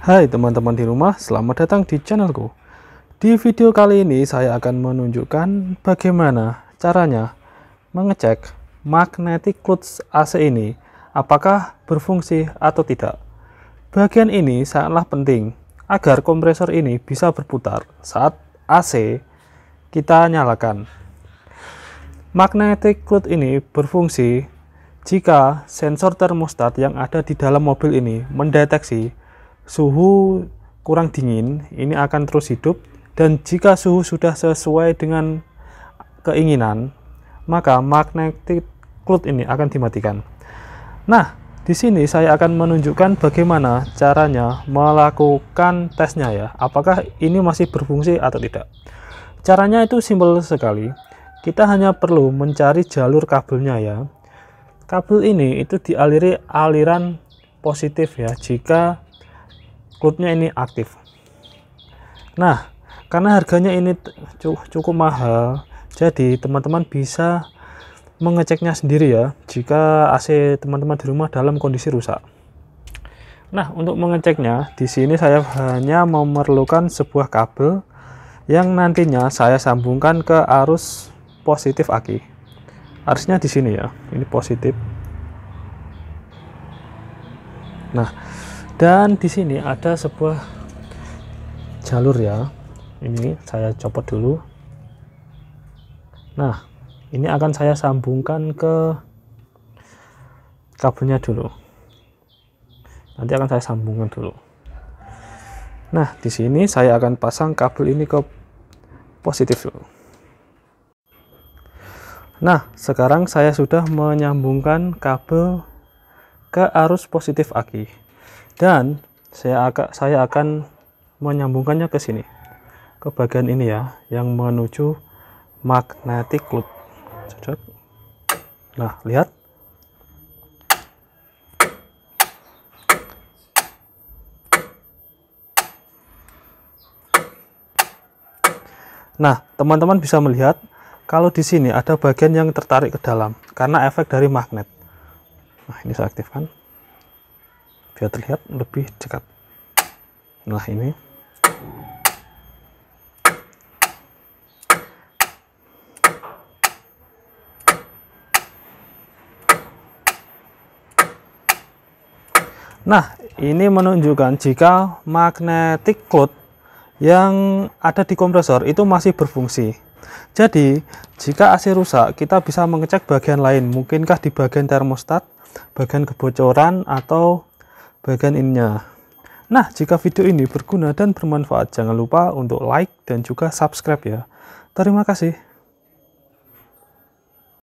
Hai teman-teman di rumah, selamat datang di channelku. Di video kali ini saya akan menunjukkan bagaimana caranya mengecek magnetic clutch AC ini apakah berfungsi atau tidak. Bagian ini sangatlah penting agar kompresor ini bisa berputar saat AC kita nyalakan. Magnetic clutch ini berfungsi jika sensor termostat yang ada di dalam mobil ini mendeteksi suhu kurang dingin ini akan terus hidup dan jika suhu sudah sesuai dengan keinginan maka magnetic cloud ini akan dimatikan. Nah, di sini saya akan menunjukkan bagaimana caranya melakukan tesnya ya. Apakah ini masih berfungsi atau tidak? Caranya itu simpel sekali. Kita hanya perlu mencari jalur kabelnya ya. Kabel ini itu dialiri aliran positif ya jika klubnya ini aktif nah karena harganya ini cukup mahal jadi teman-teman bisa mengeceknya sendiri ya jika AC teman-teman di rumah dalam kondisi rusak nah untuk mengeceknya di sini saya hanya memerlukan sebuah kabel yang nantinya saya sambungkan ke arus positif aki arusnya di sini ya ini positif nah dan di sini ada sebuah jalur ya ini saya copot dulu nah ini akan saya sambungkan ke kabelnya dulu nanti akan saya sambungkan dulu nah di sini saya akan pasang kabel ini ke positif dulu nah sekarang saya sudah menyambungkan kabel ke arus positif aki dan saya akan saya akan menyambungkannya ke sini ke bagian ini ya yang menuju magnetic loop cocok nah lihat nah teman-teman bisa melihat kalau di sini ada bagian yang tertarik ke dalam karena efek dari magnet nah ini saya aktifkan biar terlihat lebih dekat nah ini Nah, ini menunjukkan jika magnetic cloth yang ada di kompresor itu masih berfungsi. Jadi, jika AC rusak, kita bisa mengecek bagian lain, mungkinkah di bagian termostat, bagian kebocoran, atau bagian ininya. Nah, jika video ini berguna dan bermanfaat, jangan lupa untuk like dan juga subscribe ya. Terima kasih.